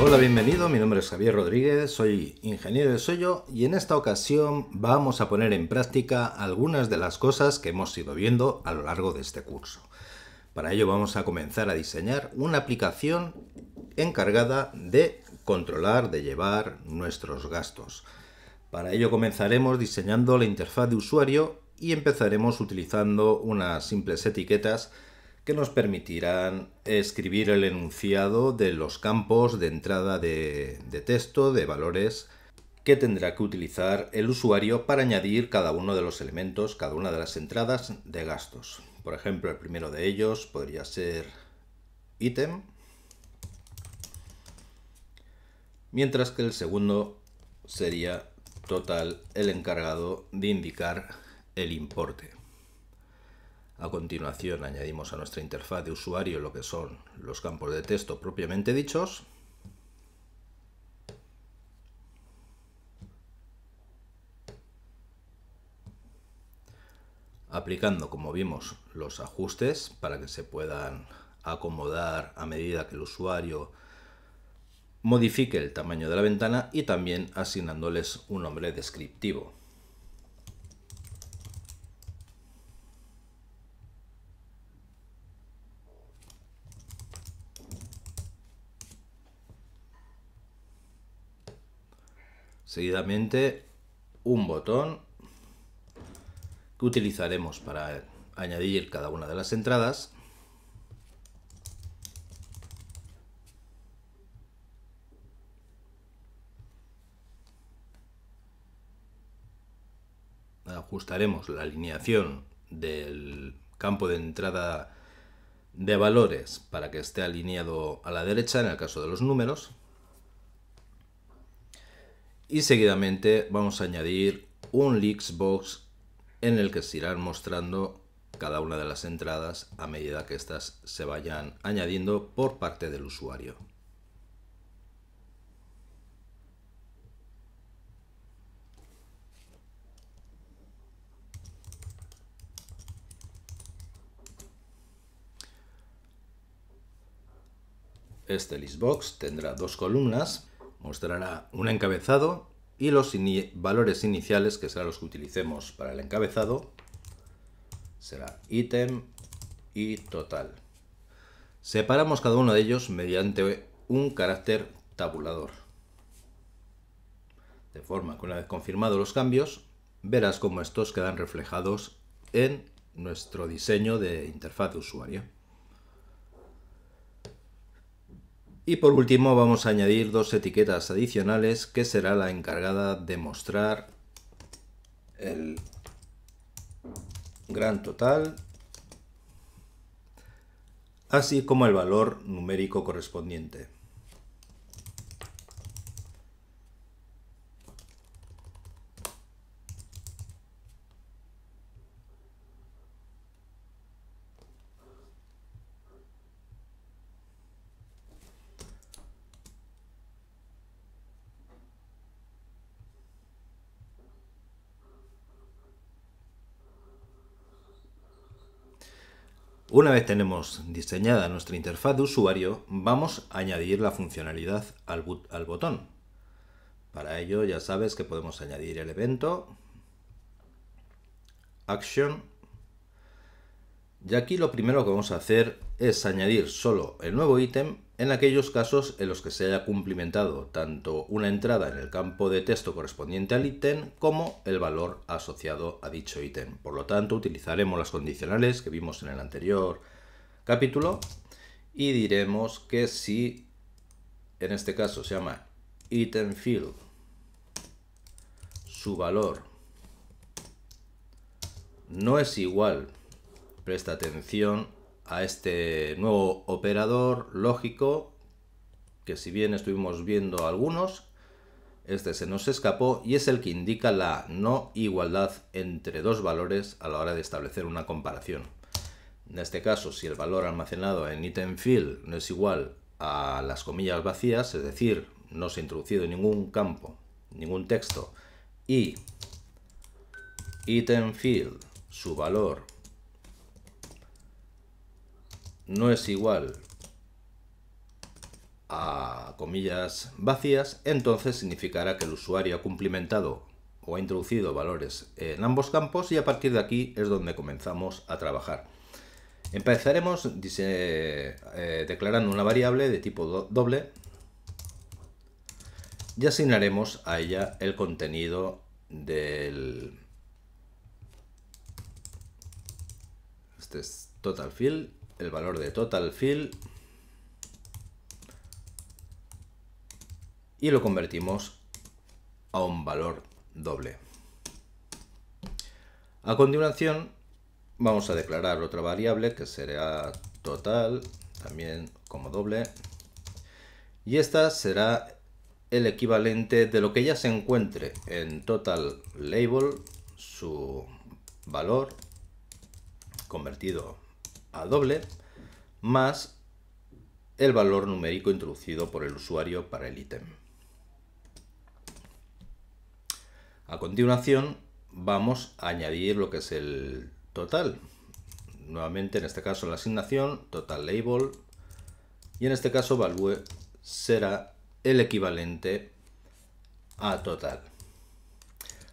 Hola, bienvenido, mi nombre es Javier Rodríguez, soy ingeniero de sollo y en esta ocasión vamos a poner en práctica algunas de las cosas que hemos ido viendo a lo largo de este curso. Para ello vamos a comenzar a diseñar una aplicación encargada de controlar, de llevar nuestros gastos. Para ello comenzaremos diseñando la interfaz de usuario y empezaremos utilizando unas simples etiquetas que nos permitirán escribir el enunciado de los campos de entrada de, texto, de valores que tendrá que utilizar el usuario para añadir cada uno de los elementos, cada una de las entradas de gastos. Por ejemplo, el primero de ellos podría ser ítem, mientras que el segundo sería total el encargado de indicar el importe. A continuación añadimos a nuestra interfaz de usuario lo que son los campos de texto propiamente dichos. Aplicando, como vimos, los ajustes para que se puedan acomodar a medida que el usuario modifique el tamaño de la ventana y también asignándoles un nombre descriptivo. Seguidamente un botón que utilizaremos para añadir cada una de las entradas ajustaremos la alineación del campo de entrada de valores para que esté alineado a la derecha en el caso de los números. Y seguidamente vamos a añadir un leaks box en el que se irán mostrando cada una de las entradas a medida que éstas se vayan añadiendo por parte del usuario. Este listbox tendrá dos columnas, mostrará un encabezado y los valores iniciales, que serán los que utilicemos para el encabezado, será ítem y total. Separamos cada uno de ellos mediante un carácter tabulador. De forma que una vez confirmados los cambios, verás cómo estos quedan reflejados en nuestro diseño de interfaz de usuario. Y por último vamos a añadir dos etiquetas adicionales que será la encargada de mostrar el gran total así como el valor numérico correspondiente. Una vez tenemos diseñada nuestra interfaz de usuario, vamos a añadir la funcionalidad al, botón. Para ello ya sabes que podemos añadir el evento, action, y aquí lo primero que vamos a hacer es añadir solo el nuevo ítem en aquellos casos en los que se haya cumplimentado tanto una entrada en el campo de texto correspondiente al ítem como el valor asociado a dicho ítem. Por lo tanto, utilizaremos las condicionales que vimos en el anterior capítulo y diremos que si en este caso se llama item field su valor no es igual presta atención a este nuevo operador lógico, que si bien estuvimos viendo algunos, este se nos escapó y es el que indica la no igualdad entre dos valores a la hora de establecer una comparación. En este caso, si el valor almacenado en item field no es igual a las comillas vacías, es decir, no se ha introducido ningún campo, ningún texto, y item field, su valor no es igual a comillas vacías, entonces significará que el usuario ha cumplimentado o ha introducido valores en ambos campos y a partir de aquí es donde comenzamos a trabajar. Empezaremos eh, declarando una variable de tipo doble y asignaremos a ella el contenido del... Este es total field el valor de total fill y lo convertimos a un valor doble. A continuación vamos a declarar otra variable que será total, también como doble, y esta será el equivalente de lo que ya se encuentre en total label, su valor convertido a doble más el valor numérico introducido por el usuario para el ítem. A continuación vamos a añadir lo que es el total. Nuevamente en este caso la asignación total label y en este caso value será el equivalente a total.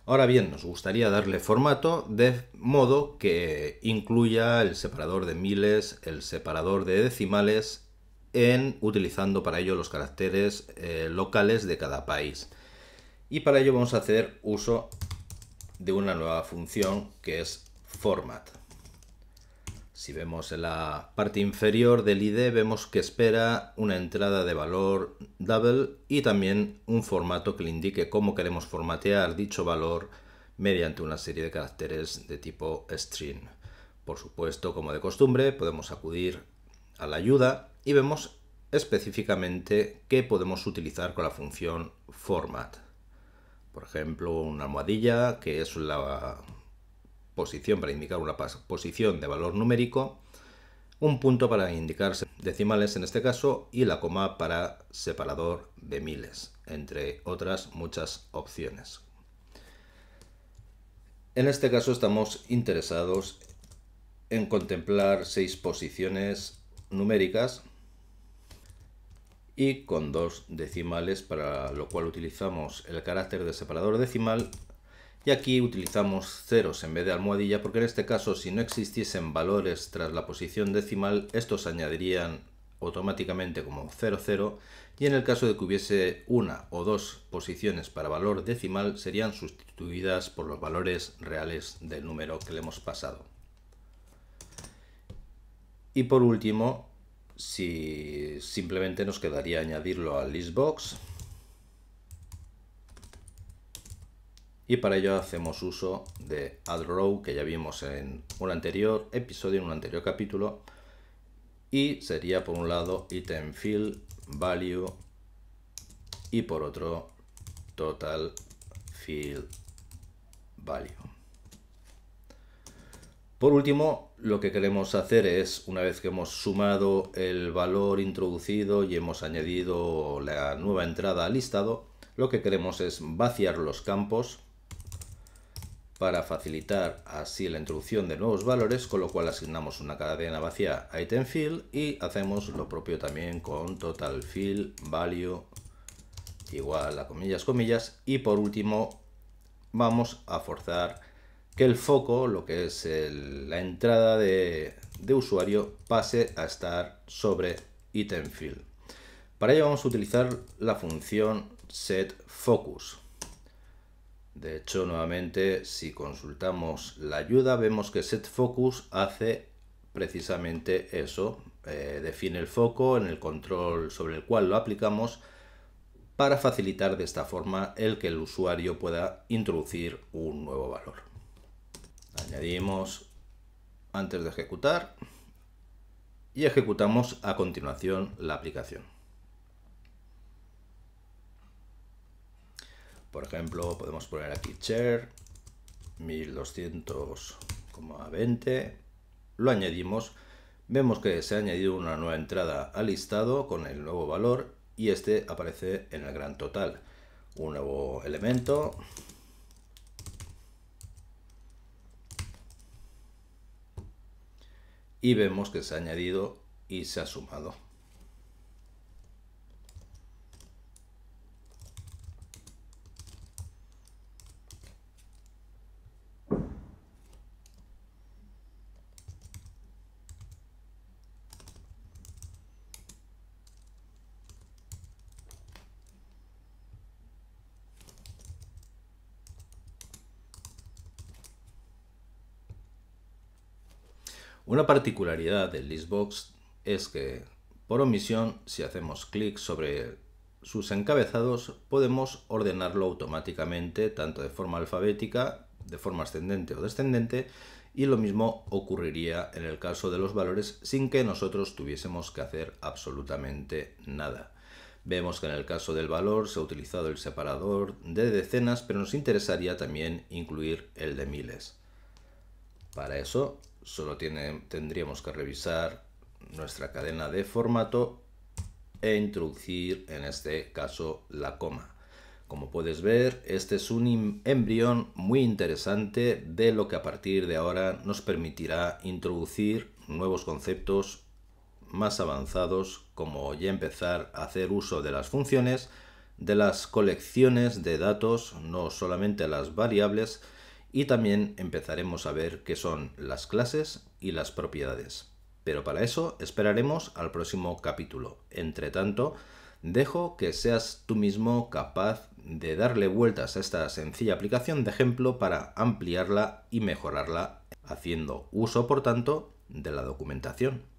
Ahora bien, nos gustaría darle formato de modo que incluya el separador de miles, el separador de decimales, en utilizando para ello los caracteres eh, locales de cada país. Y para ello vamos a hacer uso de una nueva función que es format. Si vemos en la parte inferior del ID vemos que espera una entrada de valor double y también un formato que le indique cómo queremos formatear dicho valor mediante una serie de caracteres de tipo string. Por supuesto, como de costumbre, podemos acudir a la ayuda y vemos específicamente qué podemos utilizar con la función format. Por ejemplo, una almohadilla, que es la posición para indicar una posición de valor numérico, un punto para indicar decimales en este caso y la coma para separador de miles, entre otras muchas opciones. En este caso estamos interesados en contemplar seis posiciones numéricas y con dos decimales para lo cual utilizamos el carácter de separador decimal y aquí utilizamos ceros en vez de almohadilla porque en este caso si no existiesen valores tras la posición decimal estos añadirían automáticamente como 00 y en el caso de que hubiese una o dos posiciones para valor decimal serían sustituidas por los valores reales del número que le hemos pasado. Y por último, si simplemente nos quedaría añadirlo al listbox y para ello hacemos uso de AddRow que ya vimos en un anterior episodio, en un anterior capítulo y sería por un lado item field value y por otro total field value. Por último, lo que queremos hacer es, una vez que hemos sumado el valor introducido y hemos añadido la nueva entrada al listado, lo que queremos es vaciar los campos para facilitar así la introducción de nuevos valores, con lo cual asignamos una cadena vacía a field y hacemos lo propio también con field value igual a comillas comillas y por último vamos a forzar que el foco, lo que es la entrada de, usuario, pase a estar sobre field. Para ello vamos a utilizar la función setFocus. De hecho, nuevamente, si consultamos la ayuda, vemos que SetFocus hace precisamente eso. Eh, define el foco en el control sobre el cual lo aplicamos para facilitar de esta forma el que el usuario pueda introducir un nuevo valor. Añadimos antes de ejecutar y ejecutamos a continuación la aplicación. Por ejemplo, podemos poner aquí share 1.220, Lo añadimos. Vemos que se ha añadido una nueva entrada al listado con el nuevo valor y este aparece en el gran total. Un nuevo elemento. Y vemos que se ha añadido y se ha sumado. Una particularidad del Listbox es que, por omisión, si hacemos clic sobre sus encabezados, podemos ordenarlo automáticamente, tanto de forma alfabética, de forma ascendente o descendente, y lo mismo ocurriría en el caso de los valores sin que nosotros tuviésemos que hacer absolutamente nada. Vemos que en el caso del valor se ha utilizado el separador de decenas, pero nos interesaría también incluir el de miles. Para eso solo tiene, tendríamos que revisar nuestra cadena de formato e introducir en este caso la coma. Como puedes ver, este es un em-, embrión muy interesante de lo que a partir de ahora nos permitirá introducir nuevos conceptos más avanzados, como ya empezar a hacer uso de las funciones, de las colecciones de datos, no solamente las variables, y también empezaremos a ver qué son las clases y las propiedades. Pero para eso esperaremos al próximo capítulo. Entre tanto, dejo que seas tú mismo capaz de darle vueltas a esta sencilla aplicación de ejemplo para ampliarla y mejorarla, haciendo uso, por tanto, de la documentación.